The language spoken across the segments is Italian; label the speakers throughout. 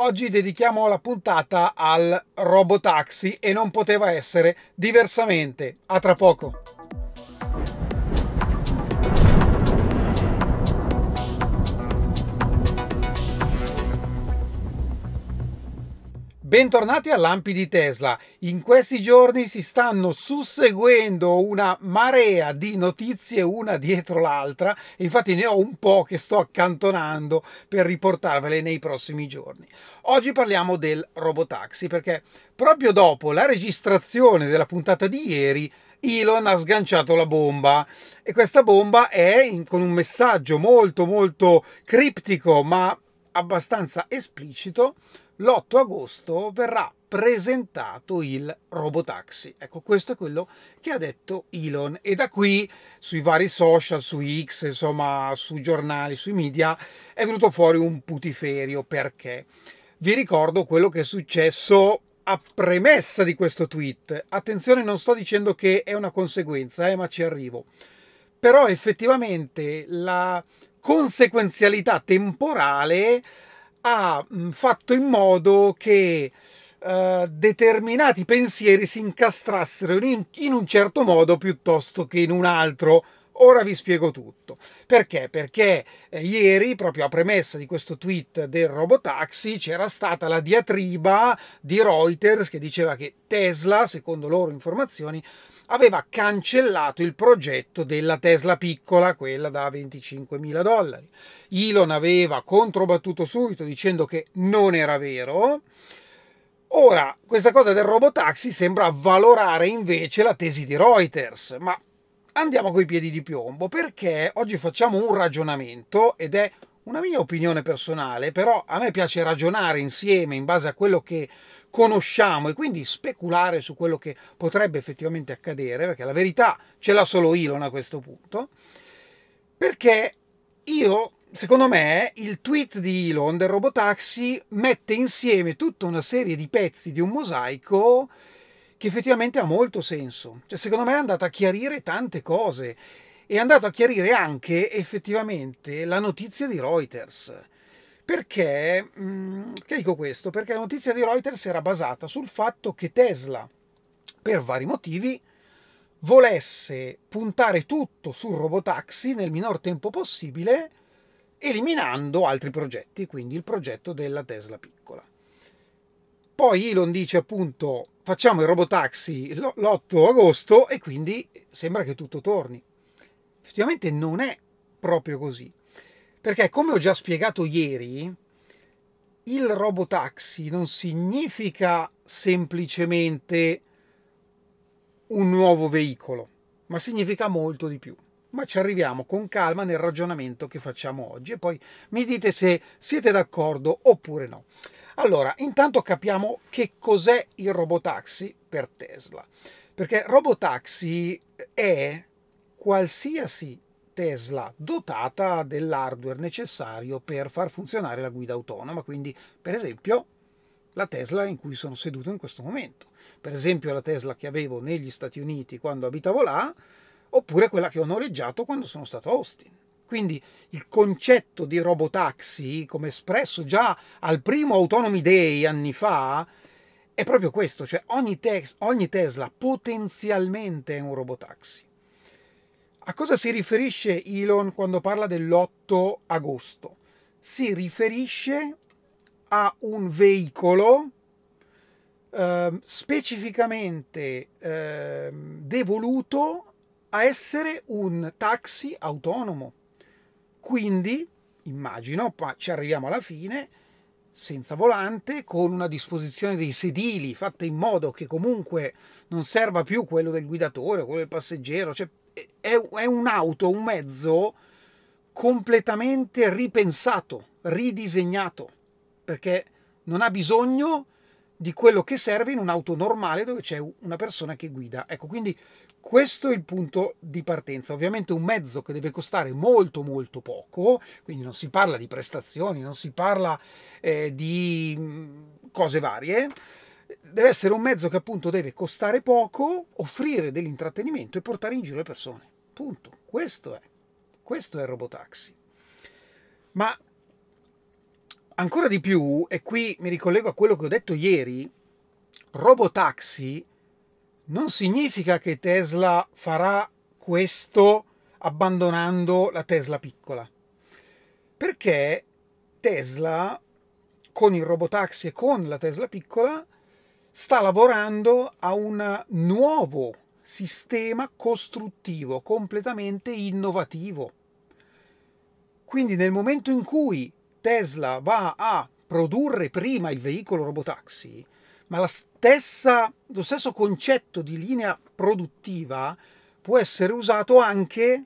Speaker 1: Oggi dedichiamo la puntata al robotaxi e non poteva essere diversamente. A tra poco! Bentornati a Lampi di Tesla. In questi giorni si stanno susseguendo una marea di notizie una dietro l'altra. Infatti ne ho un po' che sto accantonando per riportarvele nei prossimi giorni. Oggi parliamo del robotaxi perché proprio dopo la registrazione della puntata di ieri Elon ha sganciato la bomba e questa bomba è in, con un messaggio molto molto criptico ma abbastanza esplicito l'8 agosto verrà presentato il robotaxi. Ecco, questo è quello che ha detto Elon e da qui sui vari social, su X, insomma, sui giornali, sui media è venuto fuori un putiferio perché vi ricordo quello che è successo a premessa di questo tweet. Attenzione, non sto dicendo che è una conseguenza, eh, ma ci arrivo. Però effettivamente la conseguenzialità temporale ha mm, fatto in modo che eh, determinati pensieri si incastrassero in, in un certo modo piuttosto che in un altro Ora vi spiego tutto. Perché? Perché eh, ieri, proprio a premessa di questo tweet del Robotaxi, c'era stata la diatriba di Reuters che diceva che Tesla, secondo loro informazioni, aveva cancellato il progetto della Tesla piccola, quella da 25.000 dollari. Elon aveva controbattuto subito dicendo che non era vero. Ora, questa cosa del robotaxi sembra valorare invece la tesi di Reuters, ma andiamo coi piedi di piombo perché oggi facciamo un ragionamento ed è una mia opinione personale, però a me piace ragionare insieme in base a quello che conosciamo e quindi speculare su quello che potrebbe effettivamente accadere, perché la verità ce l'ha solo Elon a questo punto, perché io, secondo me, il tweet di Elon del robotaxi mette insieme tutta una serie di pezzi di un mosaico che effettivamente ha molto senso. Cioè, secondo me è andato a chiarire tante cose. È andato a chiarire anche effettivamente la notizia di Reuters. Perché, mm, che dico questo? Perché la notizia di Reuters era basata sul fatto che Tesla, per vari motivi, volesse puntare tutto sul robotaxi nel minor tempo possibile, eliminando altri progetti, quindi il progetto della Tesla piccola. Poi Elon dice appunto facciamo il robotaxi l'8 agosto e quindi sembra che tutto torni. Effettivamente non è proprio così, perché come ho già spiegato ieri, il robotaxi non significa semplicemente un nuovo veicolo, ma significa molto di più. Ma ci arriviamo con calma nel ragionamento che facciamo oggi e poi mi dite se siete d'accordo oppure no. Allora, intanto capiamo che cos'è il robotaxi per Tesla. Perché robotaxi è qualsiasi Tesla dotata dell'hardware necessario per far funzionare la guida autonoma, quindi per esempio la Tesla in cui sono seduto in questo momento, per esempio la Tesla che avevo negli Stati Uniti quando abitavo là, oppure quella che ho noleggiato quando sono stato a Austin. Quindi il concetto di robotaxi, come espresso già al primo Autonomy Day anni fa, è proprio questo, cioè ogni, tes ogni Tesla potenzialmente è un robotaxi. A cosa si riferisce Elon quando parla dell'8 agosto? Si riferisce a un veicolo eh, specificamente eh, devoluto a essere un taxi autonomo. Quindi, immagino, poi ci arriviamo alla fine, senza volante, con una disposizione dei sedili fatta in modo che comunque non serva più quello del guidatore, quello del passeggero, cioè è, è un'auto, un mezzo completamente ripensato, ridisegnato, perché non ha bisogno di quello che serve in un'auto normale dove c'è una persona che guida. Ecco, quindi questo è il punto di partenza. Ovviamente un mezzo che deve costare molto molto poco, quindi non si parla di prestazioni, non si parla eh, di mm, cose varie. Deve essere un mezzo che appunto deve costare poco, offrire dell'intrattenimento e portare in giro le persone. Punto. Questo è. Questo è il robotaxi. Ma ancora di più, e qui mi ricollego a quello che ho detto ieri, robotaxi non significa che Tesla farà questo abbandonando la Tesla piccola, perché Tesla con il robotaxi e con la Tesla piccola sta lavorando a un nuovo sistema costruttivo completamente innovativo. Quindi nel momento in cui Tesla va a produrre prima il veicolo robotaxi, ma stessa, lo stesso concetto di linea produttiva può essere usato anche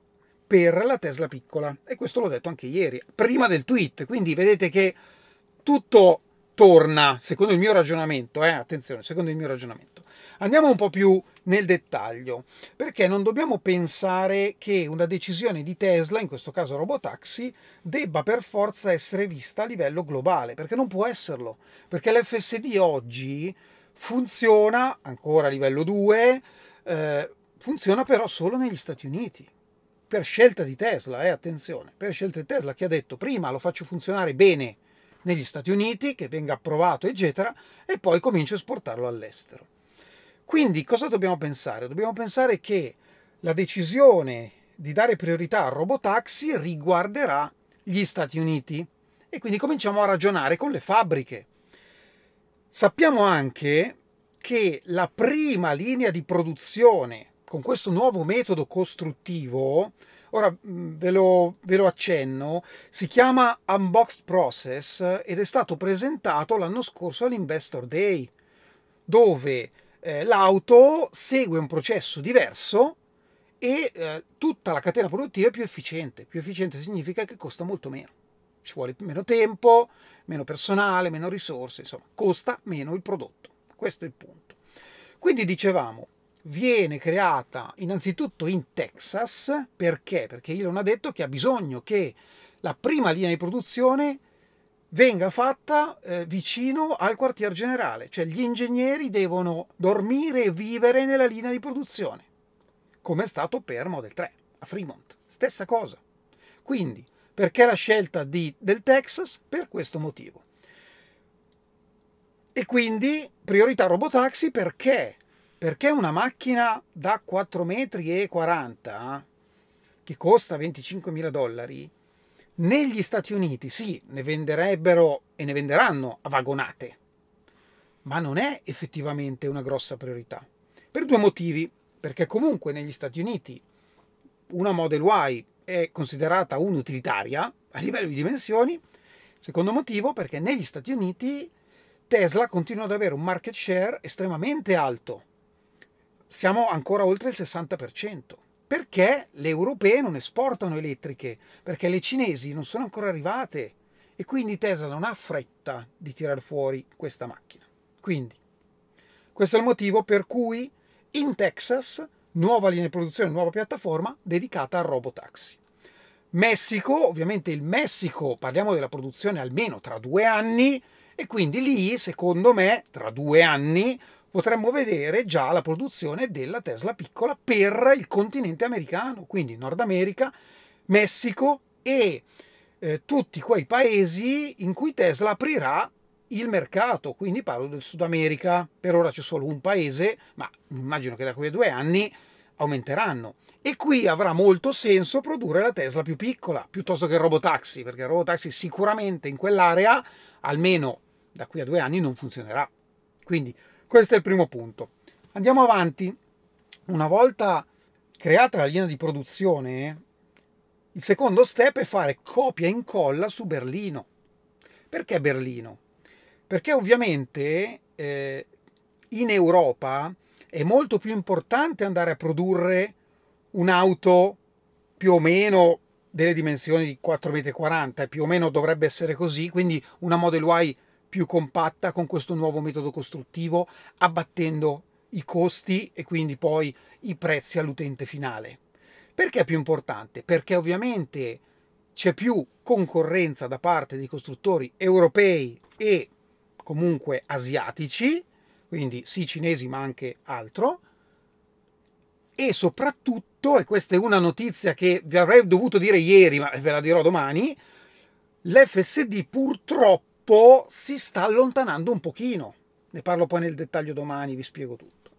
Speaker 1: per la Tesla piccola. E questo l'ho detto anche ieri, prima del tweet. Quindi vedete che tutto torna, secondo il mio ragionamento, eh? attenzione, secondo il mio ragionamento. Andiamo un po' più nel dettaglio, perché non dobbiamo pensare che una decisione di Tesla, in questo caso Robotaxi, debba per forza essere vista a livello globale, perché non può esserlo, perché l'FSD oggi funziona ancora a livello 2, eh, funziona però solo negli Stati Uniti per scelta di Tesla, eh, attenzione, per scelta di Tesla che ha detto prima lo faccio funzionare bene negli Stati Uniti, che venga approvato, eccetera, e poi comincio a esportarlo all'estero. Quindi cosa dobbiamo pensare? Dobbiamo pensare che la decisione di dare priorità al robotaxi riguarderà gli Stati Uniti e quindi cominciamo a ragionare con le fabbriche. Sappiamo anche che la prima linea di produzione con questo nuovo metodo costruttivo, ora mm, ve lo, ve lo accenno, si chiama Unboxed Process ed è stato presentato l'anno scorso all'Investor Day, dove eh, l'auto segue un processo diverso e eh, tutta la catena produttiva è più efficiente. Più efficiente significa che costa molto meno. Ci vuole meno tempo, meno personale, meno risorse, insomma, costa meno il prodotto. Questo è il punto. Quindi dicevamo, viene creata innanzitutto in Texas perché? Perché Elon ha detto che ha bisogno che la prima linea di produzione venga fatta eh, vicino al quartier generale, cioè gli ingegneri devono dormire e vivere nella linea di produzione, come è stato per Model 3 a Fremont, stessa cosa. Quindi, perché la scelta di, del Texas? Per questo motivo. E quindi priorità robotaxi perché? Perché una macchina da 4,40 m, eh, che costa 25.000 dollari, negli Stati Uniti sì, ne venderebbero e ne venderanno a vagonate, ma non è effettivamente una grossa priorità. Per due motivi, perché comunque negli Stati Uniti una Model Y è considerata un'utilitaria a livello di dimensioni, secondo motivo perché negli Stati Uniti Tesla continua ad avere un market share estremamente alto, siamo ancora oltre il 60% perché le europee non esportano elettriche, perché le cinesi non sono ancora arrivate e quindi Tesla non ha fretta di tirar fuori questa macchina. Quindi questo è il motivo per cui in Texas nuova linea di produzione, nuova piattaforma dedicata al robotaxi. Messico, ovviamente il Messico, parliamo della produzione almeno tra due anni e quindi lì, secondo me, tra due anni potremmo vedere già la produzione della Tesla piccola per il continente americano, quindi Nord America, Messico e eh, tutti quei paesi in cui Tesla aprirà il mercato, quindi parlo del Sud America, per ora c'è solo un paese, ma immagino che da qui a due anni aumenteranno e qui avrà molto senso produrre la Tesla più piccola piuttosto che il robotaxi, perché il robotaxi sicuramente in quell'area almeno da qui a due anni non funzionerà. Quindi questo è il primo punto. Andiamo avanti. Una volta creata la linea di produzione, il secondo step è fare copia e incolla su Berlino. Perché Berlino? Perché ovviamente eh, in Europa è molto più importante andare a produrre un'auto più o meno delle dimensioni di 4,40 m, più o meno dovrebbe essere così, quindi una Model Y più compatta con questo nuovo metodo costruttivo, abbattendo i costi e quindi poi i prezzi all'utente finale. Perché è più importante? Perché ovviamente c'è più concorrenza da parte dei costruttori europei e comunque asiatici, quindi sì cinesi ma anche altro, e soprattutto, e questa è una notizia che vi avrei dovuto dire ieri ma ve la dirò domani, l'FSD purtroppo po' si sta allontanando un pochino. Ne parlo poi nel dettaglio domani, vi spiego tutto.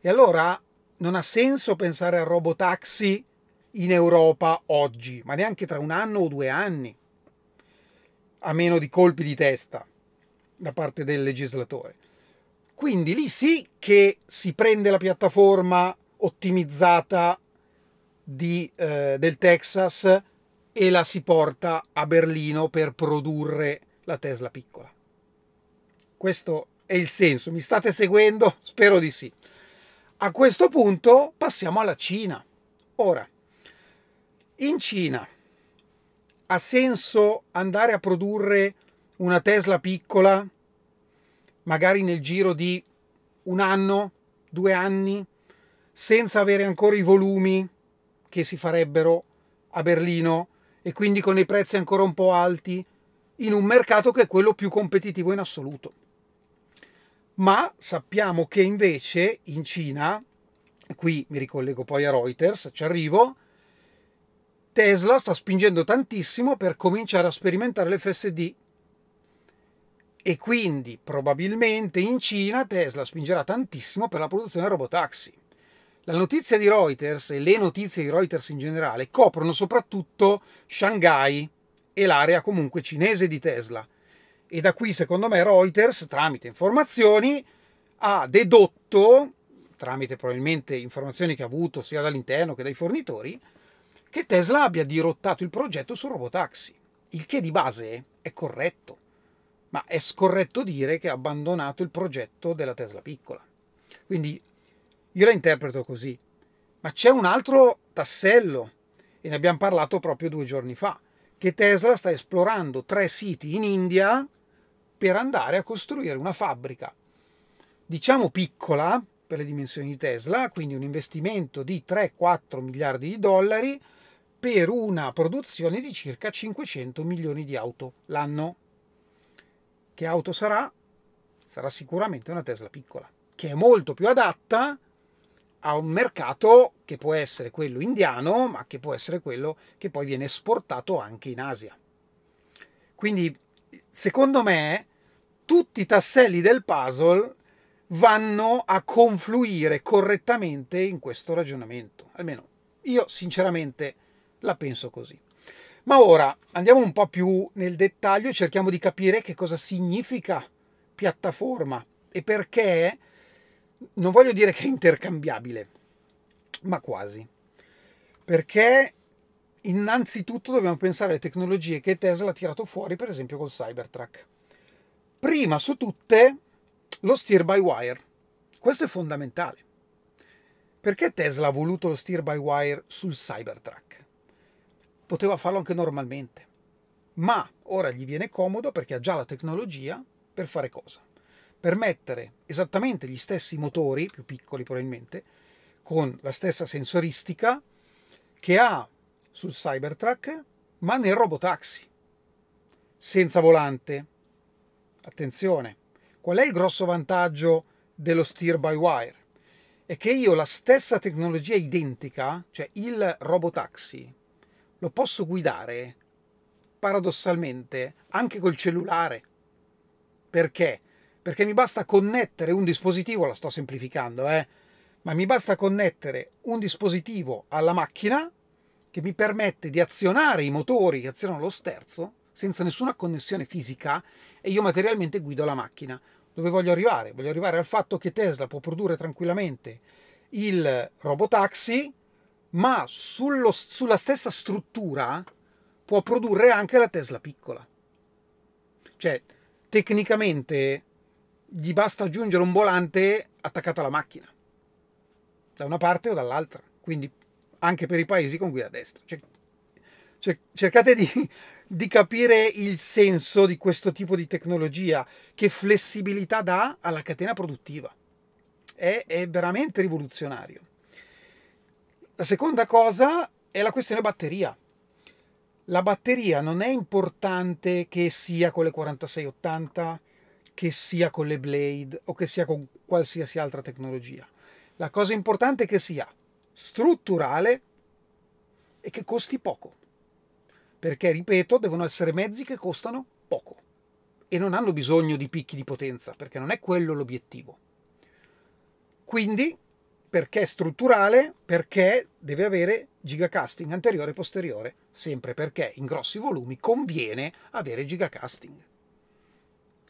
Speaker 1: E allora non ha senso pensare a robotaxi in Europa oggi, ma neanche tra un anno o due anni, a meno di colpi di testa da parte del legislatore. Quindi lì sì che si prende la piattaforma ottimizzata di, eh, del Texas e la si porta a Berlino per produrre la Tesla piccola. Questo è il senso, mi state seguendo? Spero di sì. A questo punto passiamo alla Cina. Ora, in Cina ha senso andare a produrre una Tesla piccola, magari nel giro di un anno, due anni, senza avere ancora i volumi che si farebbero a Berlino e quindi con i prezzi ancora un po' alti, in un mercato che è quello più competitivo in assoluto. Ma sappiamo che invece in Cina, qui mi ricollego poi a Reuters, ci arrivo, Tesla sta spingendo tantissimo per cominciare a sperimentare l'FSD. E quindi probabilmente in Cina Tesla spingerà tantissimo per la produzione di robotaxi. La notizia di Reuters e le notizie di Reuters in generale coprono soprattutto Shanghai, e l'area comunque cinese di Tesla. E da qui, secondo me, Reuters, tramite informazioni, ha dedotto, tramite probabilmente informazioni che ha avuto sia dall'interno che dai fornitori, che Tesla abbia dirottato il progetto sul robotaxi, il che di base è corretto, ma è scorretto dire che ha abbandonato il progetto della Tesla piccola. Quindi io la interpreto così. Ma c'è un altro tassello, e ne abbiamo parlato proprio due giorni fa che Tesla sta esplorando tre siti in India per andare a costruire una fabbrica, diciamo piccola per le dimensioni di Tesla, quindi un investimento di 3-4 miliardi di dollari per una produzione di circa 500 milioni di auto l'anno. Che auto sarà? Sarà sicuramente una Tesla piccola, che è molto più adatta a un mercato che può essere quello indiano, ma che può essere quello che poi viene esportato anche in Asia. Quindi, secondo me, tutti i tasselli del puzzle vanno a confluire correttamente in questo ragionamento. Almeno io sinceramente la penso così. Ma ora andiamo un po' più nel dettaglio e cerchiamo di capire che cosa significa piattaforma e perché non voglio dire che è intercambiabile, ma quasi. Perché innanzitutto dobbiamo pensare alle tecnologie che Tesla ha tirato fuori, per esempio col Cybertruck. Prima su tutte lo steer by wire. Questo è fondamentale. Perché Tesla ha voluto lo steer by wire sul Cybertruck? Poteva farlo anche normalmente. Ma ora gli viene comodo perché ha già la tecnologia per fare cosa? permettere esattamente gli stessi motori, più piccoli probabilmente, con la stessa sensoristica che ha sul Cybertruck, ma nel robotaxi, senza volante. Attenzione, qual è il grosso vantaggio dello steer by wire? È che io la stessa tecnologia identica, cioè il robotaxi, lo posso guidare paradossalmente anche col cellulare. Perché? perché mi basta connettere un dispositivo, la sto semplificando, eh, ma mi basta connettere un dispositivo alla macchina che mi permette di azionare i motori che azionano lo sterzo senza nessuna connessione fisica e io materialmente guido la macchina. Dove voglio arrivare? Voglio arrivare al fatto che Tesla può produrre tranquillamente il robotaxi, ma sullo, sulla stessa struttura può produrre anche la Tesla piccola. Cioè, tecnicamente gli basta aggiungere un volante attaccato alla macchina, da una parte o dall'altra, quindi anche per i paesi con guida a destra. Cioè, cioè, cercate di, di capire il senso di questo tipo di tecnologia, che flessibilità dà alla catena produttiva. È, è, veramente rivoluzionario. La seconda cosa è la questione batteria. La batteria non è importante che sia con le 4680 che sia con le Blade o che sia con qualsiasi altra tecnologia. La cosa importante è che sia strutturale e che costi poco. Perché, ripeto, devono essere mezzi che costano poco e non hanno bisogno di picchi di potenza, perché non è quello l'obiettivo. Quindi, perché strutturale? Perché deve avere gigacasting anteriore e posteriore, sempre perché in grossi volumi conviene avere gigacasting.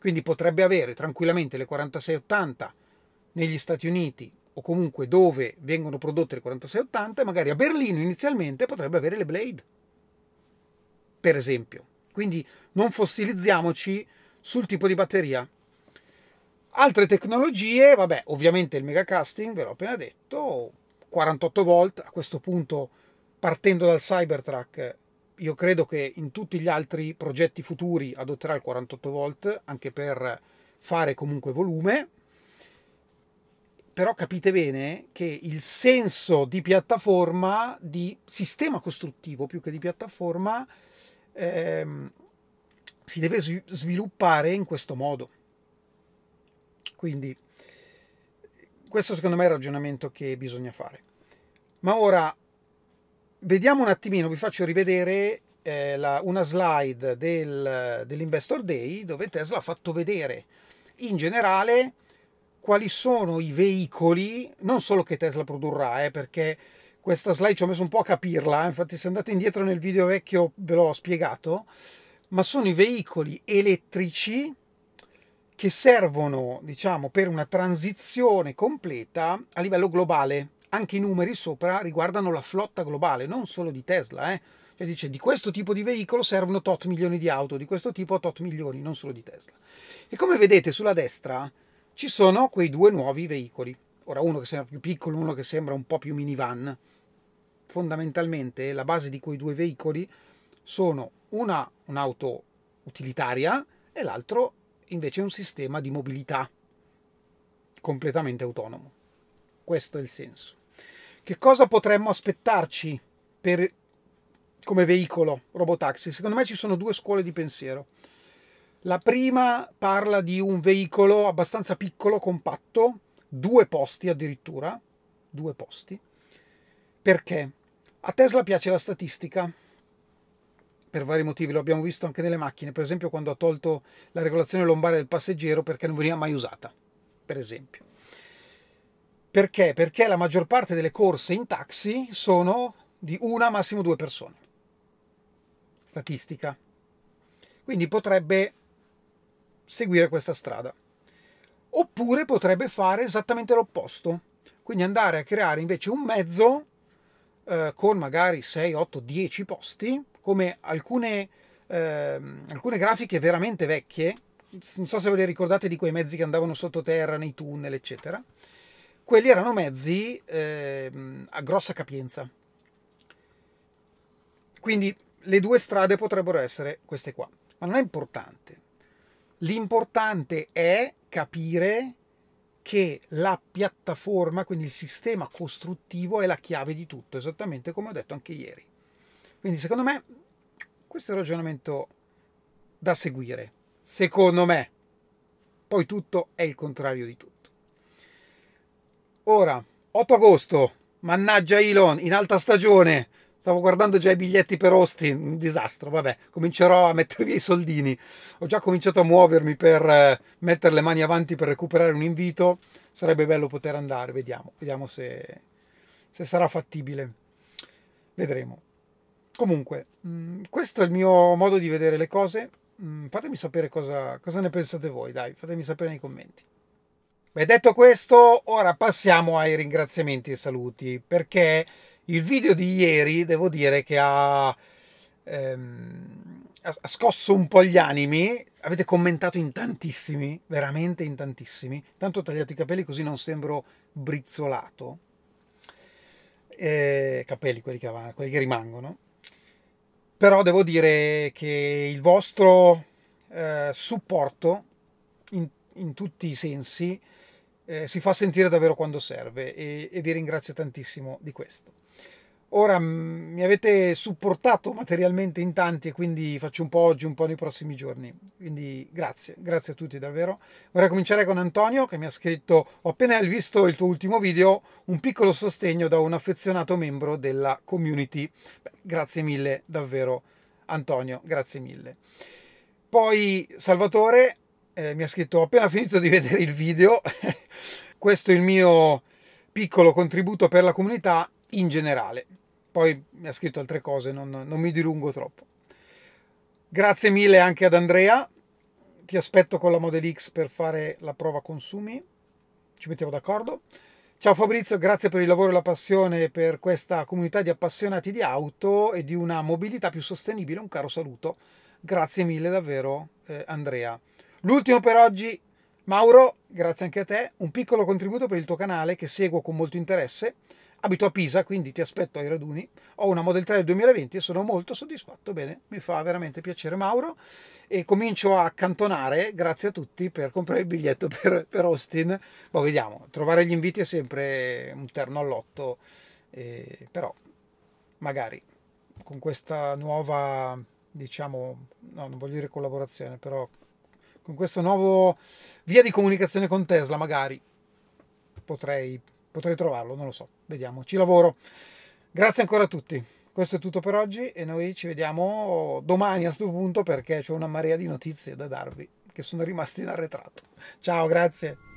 Speaker 1: Quindi potrebbe avere tranquillamente le 4680 negli Stati Uniti o comunque dove vengono prodotte le 4680 e magari a Berlino inizialmente potrebbe avere le Blade, per esempio. Quindi non fossilizziamoci sul tipo di batteria. Altre tecnologie, vabbè, ovviamente il mega casting, ve l'ho appena detto, 48 volt, a questo punto partendo dal Cybertruck io credo che in tutti gli altri progetti futuri adotterà il 48 volt anche per fare comunque volume però capite bene che il senso di piattaforma, di sistema costruttivo più che di piattaforma, ehm, si deve sviluppare in questo modo. Quindi questo secondo me è il ragionamento che bisogna fare. Ma ora vediamo un attimino, vi faccio rivedere eh, la, una slide del, dell'Investor Day dove Tesla ha fatto vedere in generale quali sono i veicoli, non solo che Tesla produrrà, eh, perché questa slide ci ho messo un po' a capirla, eh, infatti se andate indietro nel video vecchio ve l'ho spiegato, ma sono i veicoli elettrici che servono, diciamo, per una transizione completa a livello globale anche i numeri sopra riguardano la flotta globale, non solo di Tesla. Eh? Cioè dice di questo tipo di veicolo servono tot milioni di auto, di questo tipo tot milioni, non solo di Tesla. E come vedete sulla destra ci sono quei due nuovi veicoli. Ora uno che sembra più piccolo, uno che sembra un po' più minivan. Fondamentalmente la base di quei due veicoli sono una un'auto utilitaria e l'altro invece un sistema di mobilità completamente autonomo. Questo è il senso. Che cosa potremmo aspettarci per, come veicolo robotaxi? Secondo me ci sono due scuole di pensiero. La prima parla di un veicolo abbastanza piccolo, compatto, due posti addirittura, due posti. Perché? A Tesla piace la statistica, per vari motivi, lo abbiamo visto anche nelle macchine, per esempio quando ha tolto la regolazione lombare del passeggero perché non veniva mai usata, per esempio. Perché? Perché la maggior parte delle corse in taxi sono di una, massimo due persone. Statistica. Quindi potrebbe seguire questa strada. Oppure potrebbe fare esattamente l'opposto. Quindi andare a creare invece un mezzo eh, con magari 6, 8, 10 posti, come alcune, eh, alcune grafiche veramente vecchie, non so se ve le ricordate di quei mezzi che andavano sottoterra, nei tunnel, eccetera, quelli erano mezzi eh, a grossa capienza. Quindi le due strade potrebbero essere queste qua, ma non è importante. L'importante è capire che la piattaforma, quindi il sistema costruttivo, è la chiave di tutto, esattamente come ho detto anche ieri. Quindi secondo me questo è il ragionamento da seguire, secondo me. Poi tutto è il contrario di tutto. Ora, 8 agosto, mannaggia Elon, in alta stagione. Stavo guardando già i biglietti per Austin, un disastro, vabbè, comincerò a mettere via i soldini. Ho già cominciato a muovermi per eh, mettere le mani avanti per recuperare un invito. Sarebbe bello poter andare, vediamo, vediamo se, se sarà fattibile. Vedremo. Comunque, mm, questo è il mio modo di vedere le cose. Mm, fatemi sapere cosa, cosa ne pensate voi, dai, fatemi sapere nei commenti. Beh, detto questo, ora passiamo ai ringraziamenti e saluti, perché il video di ieri devo dire che ha, ehm, ha scosso un po' gli animi, avete commentato in tantissimi, veramente in tantissimi, tanto ho tagliato i capelli così non sembro brizzolato, eh, capelli quelli che, quelli che rimangono, però devo dire che il vostro eh, supporto in, in tutti i sensi eh, si fa sentire davvero quando serve e, e vi ringrazio tantissimo di questo. Ora mm, mi avete supportato materialmente in tanti e quindi faccio un po' oggi, un po' nei prossimi giorni. Quindi grazie, grazie a tutti davvero. Vorrei cominciare con Antonio che mi ha scritto ho appena visto il tuo ultimo video, un piccolo sostegno da un affezionato membro della community. Beh, grazie mille davvero Antonio, grazie mille. Poi Salvatore eh, mi ha scritto ho appena finito di vedere il video, questo è il mio piccolo contributo per la comunità in generale. Poi mi ha scritto altre cose, non, non mi dilungo troppo. Grazie mille anche ad Andrea, ti aspetto con la Model X per fare la prova consumi, ci mettiamo d'accordo. Ciao Fabrizio, grazie per il lavoro e la passione per questa comunità di appassionati di auto e di una mobilità più sostenibile. Un caro saluto. Grazie mille davvero eh, Andrea. L'ultimo per oggi, Mauro, grazie anche a te, un piccolo contributo per il tuo canale che seguo con molto interesse. Abito a Pisa, quindi ti aspetto ai raduni. Ho una Model 3 del 2020 e sono molto soddisfatto. Bene, mi fa veramente piacere Mauro. E comincio a cantonare, grazie a tutti, per comprare il biglietto per, per Austin. Boh, vediamo, trovare gli inviti è sempre un terno all'otto, eh, però magari con questa nuova, diciamo, no, non voglio dire collaborazione, però con questo nuovo via di comunicazione con Tesla, magari potrei, potrei trovarlo, non lo so, vediamo, ci lavoro. Grazie ancora a tutti. Questo è tutto per oggi e noi ci vediamo domani a questo punto perché c'è una marea di notizie da darvi che sono rimaste in arretrato. Ciao, grazie.